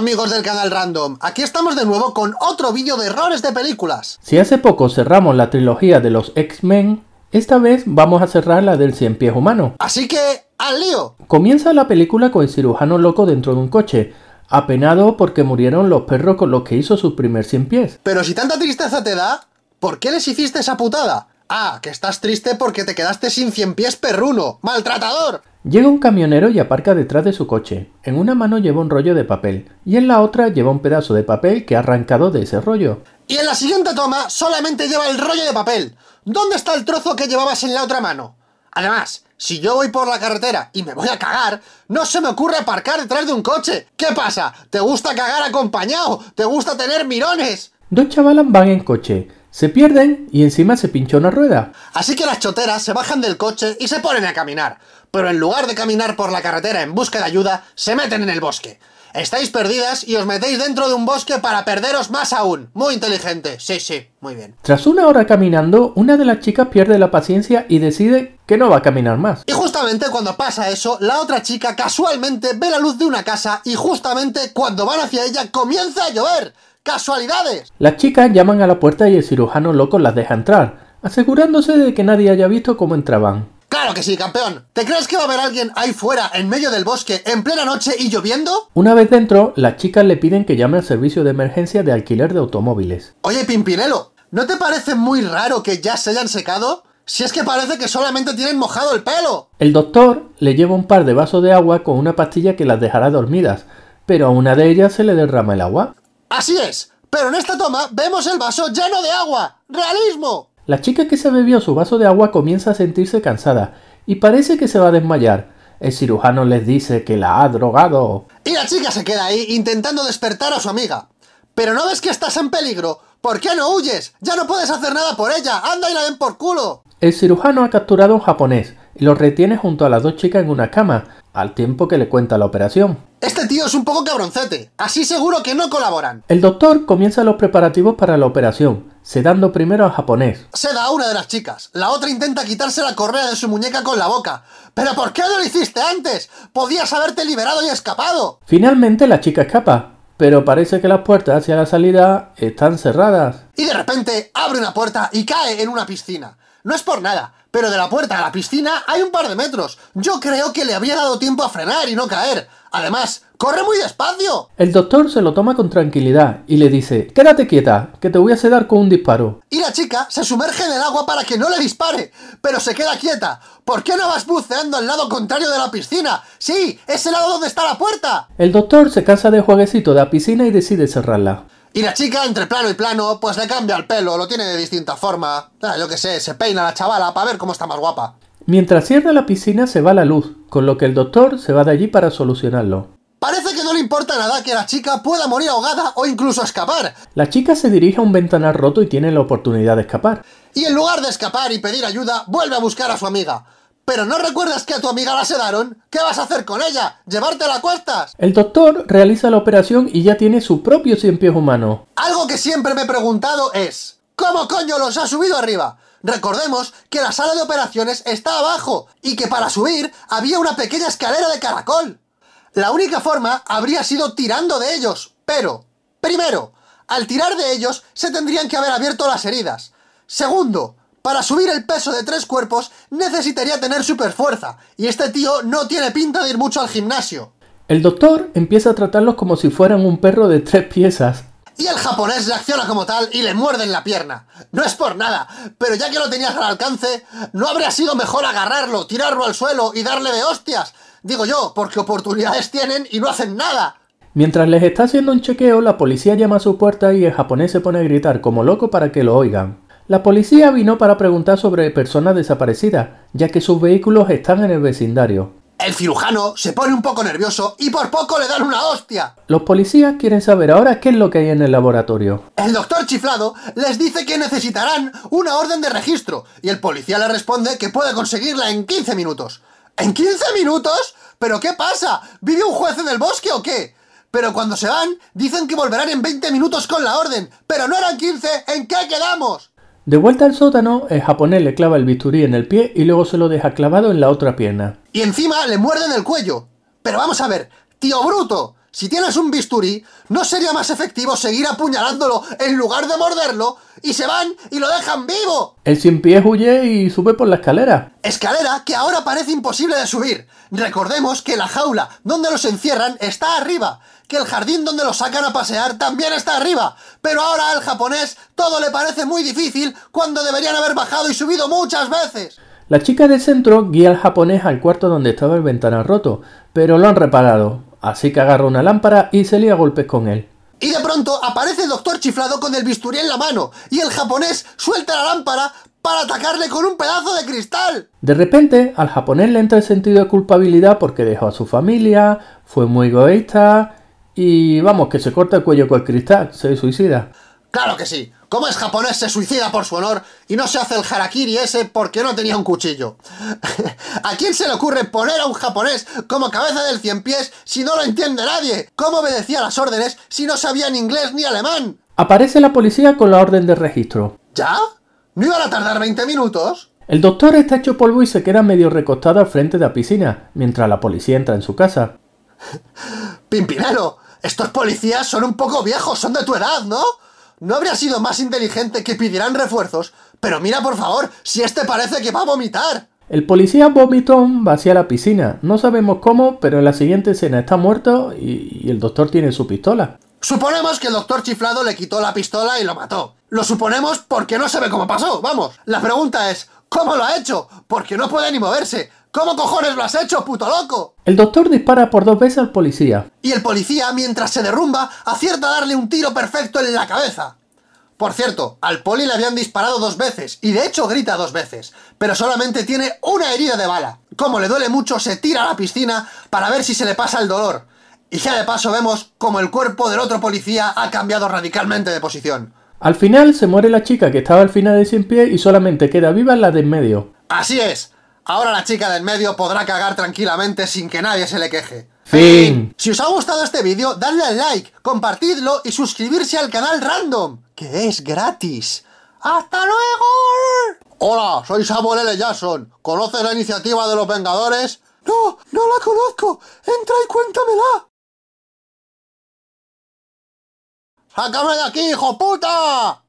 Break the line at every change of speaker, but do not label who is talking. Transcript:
amigos del canal Random, aquí estamos de nuevo con otro vídeo de errores de películas.
Si hace poco cerramos la trilogía de los X-Men, esta vez vamos a cerrar la del cien pies humano.
Así que, ¡al
lío! Comienza la película con el cirujano loco dentro de un coche, apenado porque murieron los perros con los que hizo su primer cien pies.
Pero si tanta tristeza te da, ¿por qué les hiciste esa putada? Ah, que estás triste porque te quedaste sin cien pies perruno, maltratador.
Llega un camionero y aparca detrás de su coche. En una mano lleva un rollo de papel y en la otra lleva un pedazo de papel que ha arrancado de ese rollo.
Y en la siguiente toma solamente lleva el rollo de papel. ¿Dónde está el trozo que llevabas en la otra mano? Además, si yo voy por la carretera y me voy a cagar, no se me ocurre aparcar detrás de un coche. ¿Qué pasa? ¿Te gusta cagar acompañado? ¿Te gusta tener mirones?
Dos chavalas van en coche. Se pierden y encima se pinchó una rueda.
Así que las choteras se bajan del coche y se ponen a caminar. Pero en lugar de caminar por la carretera en busca de ayuda, se meten en el bosque. Estáis perdidas y os metéis dentro de un bosque para perderos más aún. Muy inteligente. Sí, sí, muy bien.
Tras una hora caminando, una de las chicas pierde la paciencia y decide que no va a caminar más.
Y justamente cuando pasa eso, la otra chica casualmente ve la luz de una casa y justamente cuando van hacia ella comienza a llover casualidades.
Las chicas llaman a la puerta y el cirujano loco las deja entrar, asegurándose de que nadie haya visto cómo entraban.
Claro que sí, campeón. ¿Te crees que va a haber alguien ahí fuera, en medio del bosque, en plena noche y lloviendo?
Una vez dentro, las chicas le piden que llame al servicio de emergencia de alquiler de automóviles.
Oye, Pimpinelo, ¿no te parece muy raro que ya se hayan secado? Si es que parece que solamente tienen mojado el pelo.
El doctor le lleva un par de vasos de agua con una pastilla que las dejará dormidas, pero a una de ellas se le derrama el agua.
Así es, pero en esta toma vemos el vaso lleno de agua. ¡Realismo!
La chica que se bebió su vaso de agua comienza a sentirse cansada y parece que se va a desmayar. El cirujano les dice que la ha drogado.
Y la chica se queda ahí intentando despertar a su amiga. Pero no ves que estás en peligro. ¿Por qué no huyes? Ya no puedes hacer nada por ella. Anda y la ven por culo.
El cirujano ha capturado a un japonés, y lo retiene junto a las dos chicas en una cama, al tiempo que le cuenta la operación.
Este tío es un poco cabroncete, así seguro que no colaboran.
El doctor comienza los preparativos para la operación, sedando primero a japonés.
Seda a una de las chicas, la otra intenta quitarse la correa de su muñeca con la boca. ¿Pero por qué no lo hiciste antes? Podías haberte liberado y escapado.
Finalmente la chica escapa, pero parece que las puertas hacia la salida están cerradas.
Y de repente abre una puerta y cae en una piscina. No es por nada, pero de la puerta a la piscina hay un par de metros. Yo creo que le había dado tiempo a frenar y no caer. Además, corre muy despacio.
El doctor se lo toma con tranquilidad y le dice, quédate quieta, que te voy a sedar con un disparo.
Y la chica se sumerge en el agua para que no le dispare, pero se queda quieta. ¿Por qué no vas buceando al lado contrario de la piscina? Sí, es el lado donde está la puerta.
El doctor se casa de jueguecito de la piscina y decide cerrarla.
Y la chica, entre plano y plano, pues le cambia el pelo, lo tiene de distinta forma. yo qué sé, se peina la chavala para ver cómo está más guapa.
Mientras cierra la piscina se va la luz, con lo que el doctor se va de allí para solucionarlo.
Parece que no le importa nada que la chica pueda morir ahogada o incluso escapar.
La chica se dirige a un ventanal roto y tiene la oportunidad de escapar.
Y en lugar de escapar y pedir ayuda, vuelve a buscar a su amiga. ¿Pero no recuerdas que a tu amiga la sedaron? ¿Qué vas a hacer con ella? ¿Llevártela a cuestas?
El doctor realiza la operación y ya tiene su propio cien humano.
Algo que siempre me he preguntado es... ¿Cómo coño los ha subido arriba? Recordemos que la sala de operaciones está abajo y que para subir había una pequeña escalera de caracol. La única forma habría sido tirando de ellos, pero, primero, al tirar de ellos se tendrían que haber abierto las heridas. Segundo, para subir el peso de tres cuerpos necesitaría tener super fuerza, y este tío no tiene pinta de ir mucho al gimnasio.
El doctor empieza a tratarlos como si fueran un perro de tres piezas.
Y el japonés reacciona como tal y le muerde en la pierna. No es por nada, pero ya que lo tenías al alcance, ¿no habría sido mejor agarrarlo, tirarlo al suelo y darle de hostias? Digo yo, porque oportunidades tienen y no hacen nada.
Mientras les está haciendo un chequeo, la policía llama a su puerta y el japonés se pone a gritar como loco para que lo oigan. La policía vino para preguntar sobre personas desaparecidas, ya que sus vehículos están en el vecindario.
El cirujano se pone un poco nervioso y por poco le dan una hostia.
Los policías quieren saber ahora qué es lo que hay en el laboratorio.
El doctor chiflado les dice que necesitarán una orden de registro y el policía le responde que puede conseguirla en 15 minutos. ¿En 15 minutos? ¿Pero qué pasa? ¿Vive un juez en el bosque o qué? Pero cuando se van, dicen que volverán en 20 minutos con la orden. Pero no eran 15, ¿en qué quedamos?
De vuelta al sótano, el japonés le clava el bisturí en el pie y luego se lo deja clavado en la otra pierna.
Y encima le muerde en el cuello. Pero vamos a ver, tío bruto, si tienes un bisturí, ¿no sería más efectivo seguir apuñalándolo en lugar de morderlo? Y se van y lo dejan vivo.
El sin pies huye y sube por la escalera.
Escalera que ahora parece imposible de subir. Recordemos que la jaula donde los encierran está arriba que el jardín donde lo sacan a pasear también está arriba, pero ahora al japonés todo le parece muy difícil cuando deberían haber bajado y subido muchas veces.
La chica del centro guía al japonés al cuarto donde estaba el ventana roto, pero lo han reparado, así que agarra una lámpara y se lía a golpes con él.
Y de pronto aparece el doctor chiflado con el bisturí en la mano, y el japonés suelta la lámpara para atacarle con un pedazo de
cristal. De repente, al japonés le entra el sentido de culpabilidad porque dejó a su familia, fue muy egoísta, y vamos, que se corta el cuello con el cristal, se suicida.
Claro que sí. Como es japonés, se suicida por su honor y no se hace el harakiri ese porque no tenía un cuchillo. ¿A quién se le ocurre poner a un japonés como cabeza del cien pies si no lo entiende nadie? ¿Cómo obedecía las órdenes si no sabía ni inglés ni alemán?
Aparece la policía con la orden de registro.
¿Ya? ¿No iban a tardar 20 minutos?
El doctor está hecho polvo y se queda medio recostado al frente de la piscina, mientras la policía entra en su casa.
Pimpinero, estos policías son un poco viejos, son de tu edad, ¿no? No habría sido más inteligente que pidieran refuerzos, pero mira por favor, si este parece que va a vomitar.
El policía vomitón vacía hacia la piscina. No sabemos cómo, pero en la siguiente escena está muerto y, y el doctor tiene su pistola.
Suponemos que el doctor chiflado le quitó la pistola y lo mató. Lo suponemos porque no se ve cómo pasó, vamos. La pregunta es, ¿cómo lo ha hecho? Porque no puede ni moverse. ¿Cómo cojones lo has hecho, puto loco?
El doctor dispara por dos veces al policía.
Y el policía, mientras se derrumba, acierta a darle un tiro perfecto en la cabeza. Por cierto, al poli le habían disparado dos veces, y de hecho grita dos veces, pero solamente tiene una herida de bala. Como le duele mucho, se tira a la piscina para ver si se le pasa el dolor. Y ya de paso vemos como el cuerpo del otro policía ha cambiado radicalmente de posición.
Al final se muere la chica que estaba al final de sin pie y solamente queda viva la de en medio.
Así es, Ahora la chica del medio podrá cagar tranquilamente sin que nadie se le queje. Fin. Si os ha gustado este vídeo, dadle al like, compartidlo y suscribirse al canal Random, que es gratis. ¡Hasta luego! Hola, soy Samuel L. Jason. ¿Conoces la iniciativa de los Vengadores? No, no la conozco. Entra y cuéntamela. ¡Sácame de aquí, hijo puta!